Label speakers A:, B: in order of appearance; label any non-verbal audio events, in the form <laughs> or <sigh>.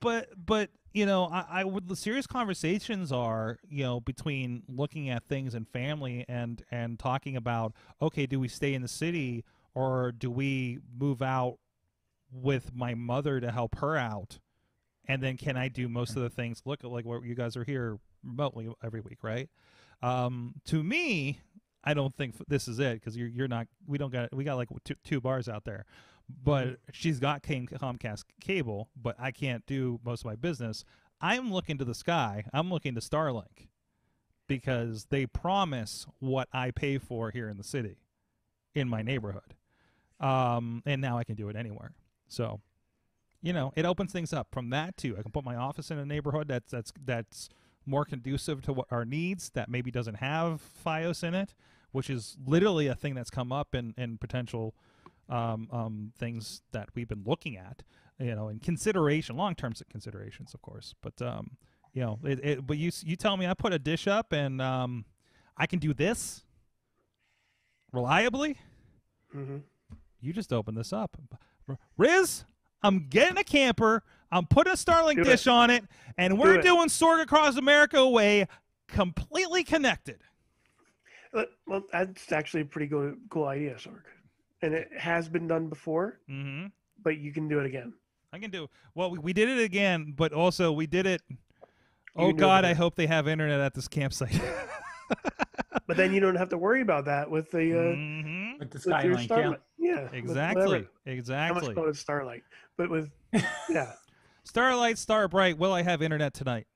A: but but you know, I, I the serious conversations are you know between looking at things and family and and talking about okay, do we stay in the city or do we move out with my mother to help her out, and then can I do most of the things? Look like what you guys are here remotely every week, right? Um, to me, I don't think this is it because you're you're not. We don't got we got like two, two bars out there, but mm-hmm. she's got Comcast cable, but I can't do most of my business. I'm looking to the sky. I'm looking to Starlink because they promise what I pay for here in the city, in my neighborhood, um, and now I can do it anywhere. So, you know, it opens things up from that too. I can put my office in a neighborhood that's that's that's more conducive to what our needs that maybe doesn't have FiOS in it, which is literally a thing that's come up in in potential um, um, things that we've been looking at, you know, in consideration, long term considerations, of course. But um, you know, it, it, but you you tell me, I put a dish up, and um, I can do this reliably. Mm-hmm. You just open this up, Riz. I'm getting a camper. I'm putting a Starlink do dish it. on it, and we're doing Sorg Across America away,
B: completely connected. Uh, well, that's actually a pretty good, cool idea, Sork and it has been done before. Mm-hmm. But you can do it again.
A: I can do well. We, we did it again, but also we did it. You oh God, it I hope they have internet at this campsite.
B: <laughs> but then you don't have to worry about that with the uh, mm-hmm. with the Starlink. Starlight. Yeah. yeah, exactly, exactly. How much Starlight? But with <laughs> yeah,
A: Starlight, Star Bright. Will I have internet tonight?